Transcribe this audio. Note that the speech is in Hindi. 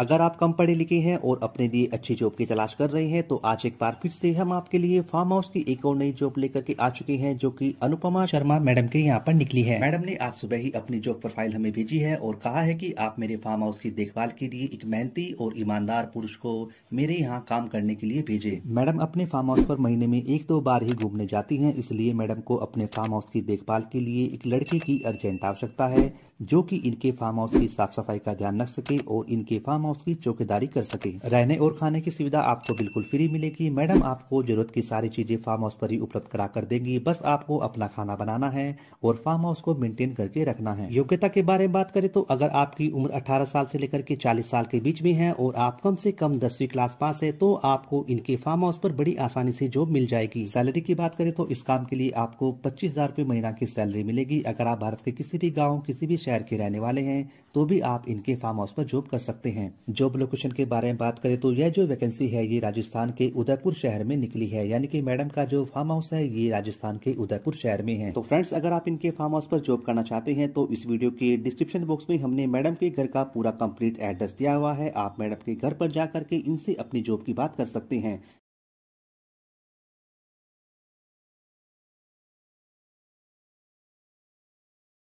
अगर आप कम पढ़े लिखे हैं और अपने लिए अच्छी जॉब की तलाश कर रहे हैं तो आज एक बार फिर से हम आपके लिए फार्म हाउस की एक और नई जॉब लेकर के आ चुके हैं जो कि अनुपमा शर्मा मैडम के यहाँ पर निकली है मैडम ने आज सुबह ही अपनी जॉब प्रोफाइल हमें भेजी है और कहा है कि आप मेरे फार्म हाउस की देखभाल के लिए एक मेहनती और ईमानदार पुरुष को मेरे यहाँ काम करने के लिए भेजे मैडम अपने फार्म हाउस पर महीने में एक दो बार ही घूमने जाती है इसलिए मैडम को अपने फार्म हाउस की देखभाल के लिए एक लड़के की अर्जेंट आवश्यकता है जो की इनके फार्म हाउस की साफ सफाई का ध्यान रख सके और इनके फार्म फार्म हाउस की चौकीदारी कर सके रहने और खाने की सुविधा आपको बिल्कुल फ्री मिलेगी मैडम आपको जरूरत की सारी चीजें फार्म हाउस पर ही उपलब्ध करा कर देंगी बस आपको अपना खाना बनाना है और फार्म हाउस को मेंटेन करके रखना है योग्यता के बारे में बात करें तो अगर आपकी उम्र अठारह साल से लेकर के चालीस साल के बीच में है और आप कम से कम दसवीं क्लास पास है तो आपको इनके फार्म हाउस पर बड़ी आसानी से जॉब मिल जाएगी सैलरी की बात करें तो इस काम के लिए आपको पच्चीस हजार महीना की सैलरी मिलेगी अगर आप भारत के किसी भी गाँव किसी भी शहर के रहने वाले हैं तो भी आप इनके फार्म हाउस पर जॉब कर सकते हैं जॉब लोकेशन के बारे में बात करें तो यह जो वैकेंसी है ये राजस्थान के उदयपुर शहर में निकली है यानी कि मैडम का जो फार्म हाउस है ये राजस्थान के उदयपुर शहर में है तो फ्रेंड्स अगर आप इनके फार्म हाउस पर जॉब करना चाहते हैं तो इस वीडियो के डिस्क्रिप्शन बॉक्स में हमने मैडम के घर का पूरा कम्प्लीट एड्रेस दिया हुआ है आप मैडम के घर पर जाकर के इनसे अपनी जॉब की बात कर सकते हैं